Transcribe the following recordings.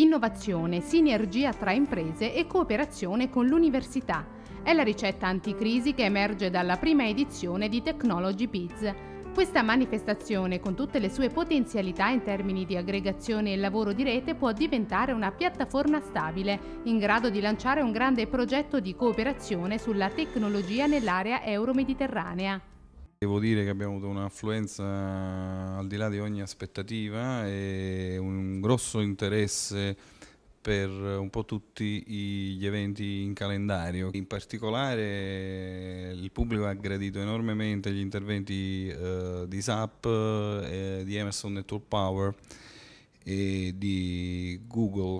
Innovazione, sinergia tra imprese e cooperazione con l'università. È la ricetta anticrisi che emerge dalla prima edizione di Technology Biz. Questa manifestazione, con tutte le sue potenzialità in termini di aggregazione e lavoro di rete, può diventare una piattaforma stabile, in grado di lanciare un grande progetto di cooperazione sulla tecnologia nell'area euro-mediterranea. Devo dire che abbiamo avuto un'affluenza al di là di ogni aspettativa e un grosso interesse per un po' tutti gli eventi in calendario. In particolare il pubblico ha gradito enormemente gli interventi eh, di SAP, eh, di Amazon Network Power e di Google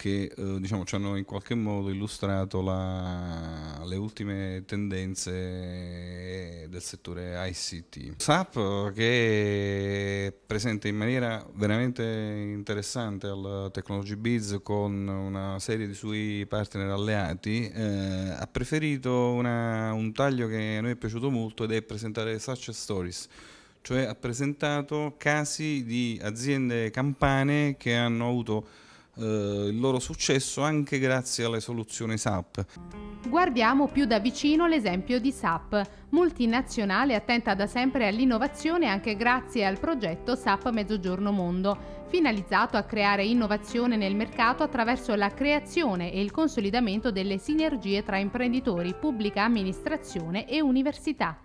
che eh, diciamo, ci hanno in qualche modo illustrato la, le ultime tendenze del settore ICT. SAP che è presente in maniera veramente interessante al Technology Biz con una serie di suoi partner alleati, eh, ha preferito una, un taglio che a noi è piaciuto molto ed è presentare Success stories cioè ha presentato casi di aziende campane che hanno avuto eh, il loro successo anche grazie alle soluzioni SAP. Guardiamo più da vicino l'esempio di SAP, multinazionale attenta da sempre all'innovazione anche grazie al progetto SAP Mezzogiorno Mondo, finalizzato a creare innovazione nel mercato attraverso la creazione e il consolidamento delle sinergie tra imprenditori, pubblica amministrazione e università.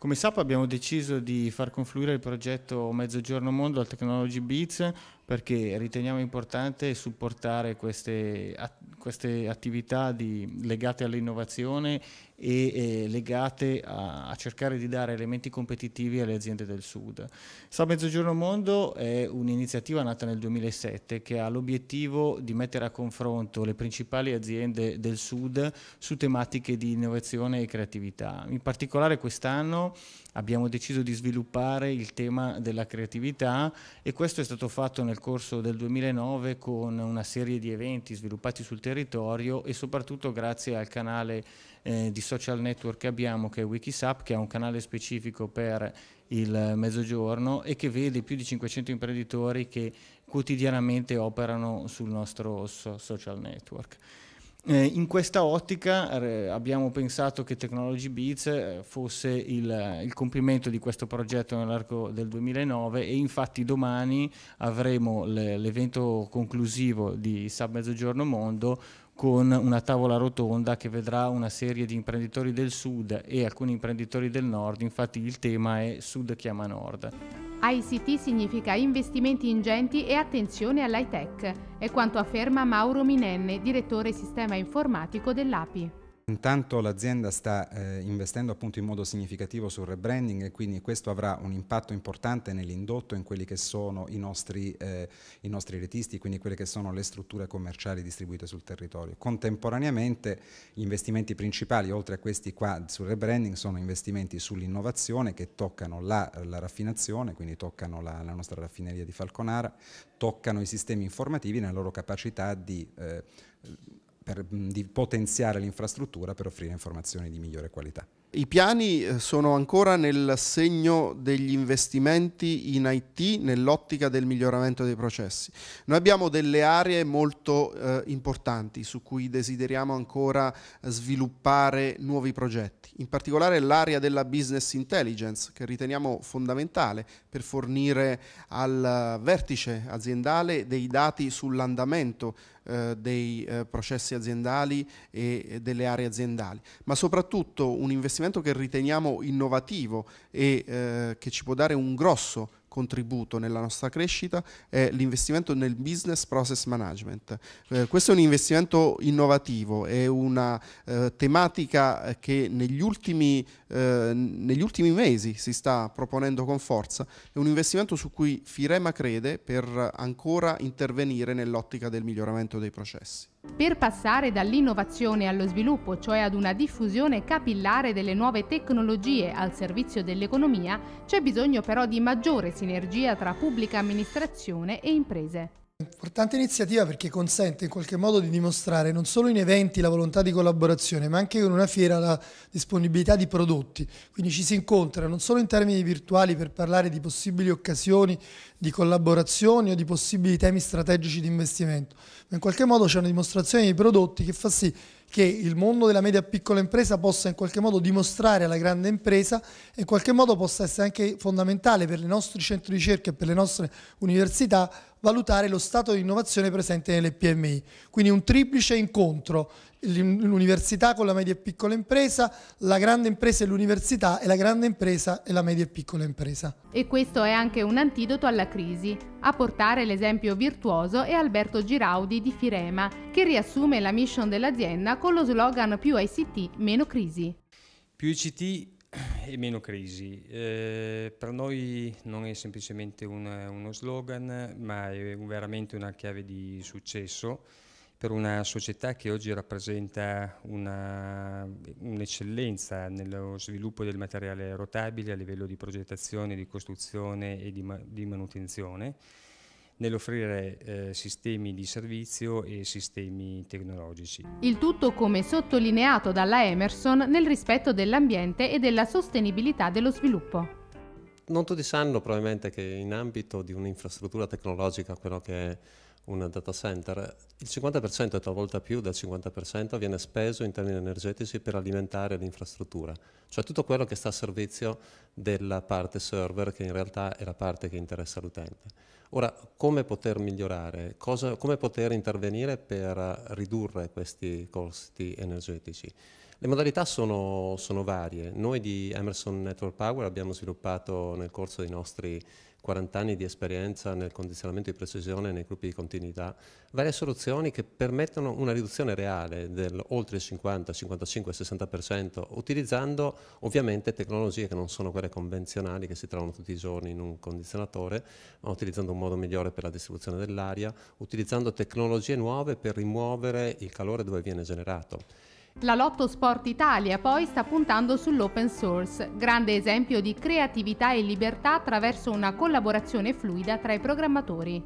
Come SAP abbiamo deciso di far confluire il progetto Mezzogiorno Mondo al Technology Beats perché riteniamo importante supportare queste, queste attività di, legate all'innovazione e eh, legate a, a, cercare di dare elementi competitivi alle aziende del sud. Sa Mezzogiorno Mondo è un'iniziativa nata nel 2007 che ha l'obiettivo di mettere a confronto le principali aziende del sud su tematiche di innovazione e creatività. In particolare quest'anno abbiamo deciso di sviluppare il tema della creatività e questo è stato fatto nel corso del 2009 con una serie di eventi sviluppati sul territorio e soprattutto grazie al canale eh, di social network che abbiamo, che è Wikisap, che ha un canale specifico per il mezzogiorno e che vede più di 500 imprenditori che quotidianamente operano sul nostro so social network. Eh, in questa ottica eh, abbiamo pensato che Technology Beats eh, fosse il, il compimento di questo progetto nell'arco del 2009 e infatti domani avremo l'evento conclusivo di Sub Mezzogiorno Mondo con una tavola rotonda che vedrà una serie di imprenditori del sud e alcuni imprenditori del nord, infatti il tema è Sud chiama Nord. ICT significa investimenti ingenti e attenzione all'high tech, è quanto afferma Mauro Minenne, direttore sistema informatico dell'API. Intanto l'azienda sta eh, investendo appunto in modo significativo sul rebranding e quindi questo avrà un impatto importante nell'indotto in quelli che sono i nostri, eh, i nostri retisti, quindi quelle che sono le strutture commerciali distribuite sul territorio. Contemporaneamente gli investimenti principali, oltre a questi qua sul rebranding, sono investimenti sull'innovazione che toccano la, la, raffinazione, quindi toccano la, la, nostra raffineria di Falconara, toccano i sistemi informativi nella loro capacità di... Eh, per potenziare l'infrastruttura per offrire informazioni di migliore qualità. I piani eh, sono ancora nel segno degli investimenti in IT nell'ottica del miglioramento dei processi. Noi abbiamo delle aree molto eh, importanti su cui desideriamo ancora sviluppare nuovi progetti, in particolare l'area della business intelligence che riteniamo fondamentale per fornire al vertice aziendale dei dati sull'andamento eh, dei eh, processi aziendali e delle aree aziendali, ma soprattutto un investimento investimento che riteniamo innovativo e eh, che ci può dare un grosso contributo nella nostra crescita è l'investimento nel business process management. Eh, questo è un investimento innovativo, è una eh, tematica che negli ultimi, eh, negli ultimi, mesi si sta proponendo con forza, è un investimento su cui Firema crede per ancora intervenire nell'ottica del miglioramento dei processi. Per passare dall'innovazione allo sviluppo, cioè ad una diffusione capillare delle nuove tecnologie al servizio dell'economia, c'è bisogno però di maggiore sinergia tra pubblica amministrazione e imprese. Importante iniziativa perché consente in qualche modo di dimostrare non solo in eventi la volontà di collaborazione ma anche con una fiera la disponibilità di prodotti, quindi ci si incontra non solo in termini virtuali per parlare di possibili occasioni di collaborazione o di possibili temi strategici di investimento, ma in qualche modo c'è una dimostrazione di prodotti che fa sì che il mondo della media piccola impresa possa in qualche modo dimostrare alla grande impresa e in qualche modo possa essere anche fondamentale per i nostri centri di ricerca e per le nostre università valutare lo stato di innovazione presente nelle PMI. Quindi un triplice incontro l'università con la media e piccola impresa, la grande impresa e l'università e la grande impresa e la media e piccola impresa. E questo è anche un antidoto alla crisi. A portare l'esempio virtuoso è Alberto Giraudi di Firema, che riassume la mission dell'azienda con lo slogan più ICT, meno crisi. Più ICT e meno crisi. Eh, per noi non è semplicemente un, uno slogan, ma è veramente una chiave di successo per una società che oggi rappresenta un'eccellenza un nello sviluppo del materiale rotabile a livello di progettazione, di costruzione e di, ma di manutenzione, nell'offrire eh, sistemi di servizio e sistemi tecnologici. Il tutto come sottolineato dalla Emerson nel rispetto dell'ambiente e della sostenibilità dello sviluppo. Non tutti sanno probabilmente che in ambito di un'infrastruttura tecnologica, quello che è un data center, il 50% e talvolta più del 50% viene speso in termini energetici per alimentare l'infrastruttura, cioè tutto quello che sta a servizio della parte server che in realtà è la parte che interessa l'utente. Ora, come poter migliorare, cosa, come poter intervenire per ridurre questi costi energetici? Le modalità sono, sono varie. Noi di Emerson Network Power abbiamo sviluppato nel corso dei nostri 40 anni di esperienza nel condizionamento di precisione nei gruppi di continuità, varie soluzioni che permettono una riduzione reale dell'oltre il 50, 55, 60%, utilizzando ovviamente tecnologie che non sono quelle convenzionali che si trovano tutti i giorni in un condizionatore, ma utilizzando un modo migliore per la distribuzione dell'aria, utilizzando tecnologie nuove per rimuovere il calore dove viene generato la Lotto Sport Italia poi sta puntando sull'open source, grande esempio di creatività e libertà attraverso una collaborazione fluida tra i programmatori.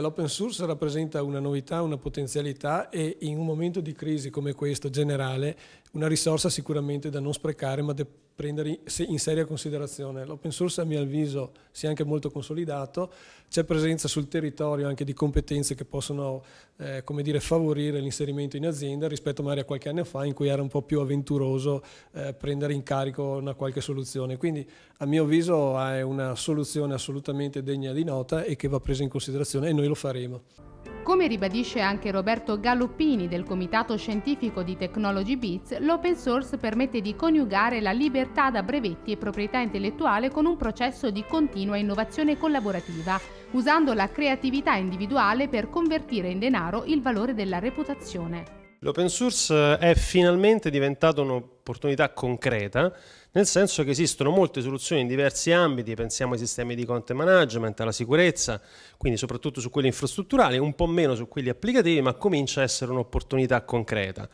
L'open source rappresenta una novità, una potenzialità e in un momento di crisi come questo generale una risorsa sicuramente da non sprecare ma da prendere in seria considerazione. L'open source a mio avviso si è anche molto consolidato, c'è presenza sul territorio anche di competenze che possono eh, come dire, favorire l'inserimento in azienda rispetto magari a qualche anno fa in cui era un po' più avventuroso eh, prendere in carico una qualche soluzione. Quindi a mio avviso è una soluzione assolutamente degna di nota e che va presa in considerazione e noi lo faremo. Come ribadisce anche Roberto Galluppini del Comitato Scientifico di Technology Bits, l'open source permette di coniugare la libertà libertà da brevetti e proprietà intellettuale con un processo di continua innovazione collaborativa, usando la creatività individuale per convertire in denaro il valore della reputazione. L'open source eh, è finalmente diventato un'opportunità concreta, nel senso che esistono molte soluzioni in diversi ambiti, pensiamo ai sistemi di content management, alla sicurezza, quindi soprattutto su quelli infrastrutturali, un po' meno su quelli applicativi, ma comincia a essere un'opportunità concreta.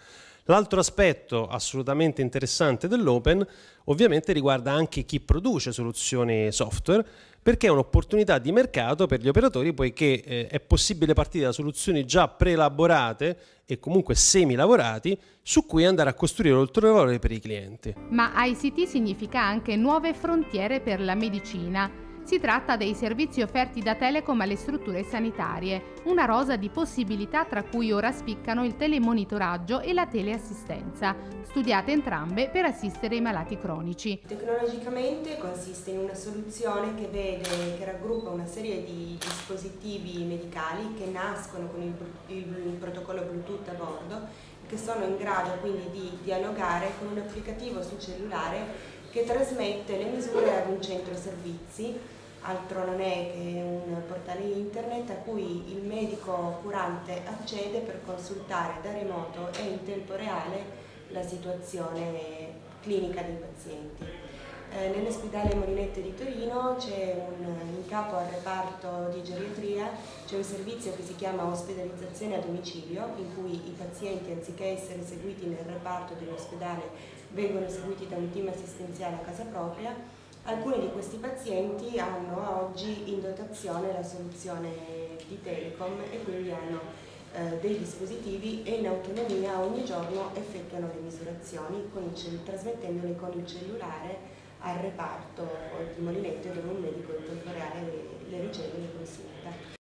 L'altro aspetto assolutamente interessante dell'open ovviamente riguarda anche chi produce soluzioni software perché è un'opportunità di mercato per gli operatori poiché eh, è possibile partire da soluzioni già preelaborate e comunque semilavorati su cui andare a costruire ulteriore valore per i clienti. Ma ICT significa anche nuove frontiere per la medicina si tratta dei servizi offerti da Telecom alle strutture sanitarie, una rosa di possibilità tra cui ora spiccano il telemonitoraggio e la teleassistenza, studiate entrambe per assistere i malati cronici. Tecnologicamente consiste in una soluzione che vede, che raggruppa una serie di dispositivi medicali che nascono con il, il, il protocollo Bluetooth a bordo che sono in grado quindi di dialogare con un applicativo sul cellulare che trasmette le misure ad un centro servizi, altro non è che un portale internet a cui il medico curante accede per consultare da remoto e in tempo reale la situazione clinica dei pazienti. Eh, nell'ospedale Molinette di Torino c'è in capo al reparto di geriatria c'è un servizio che si chiama ospedalizzazione a domicilio in cui i pazienti anziché essere seguiti nel reparto dell'ospedale vengono seguiti da un team assistenziale a casa propria alcuni di questi pazienti hanno oggi in dotazione la soluzione di Telecom e quindi hanno eh, dei dispositivi e in autonomia ogni giorno effettuano le misurazioni trasmettendole con il cellulare al reparto o al primo livello dove un medico intercorreale le ricerche e le consulta.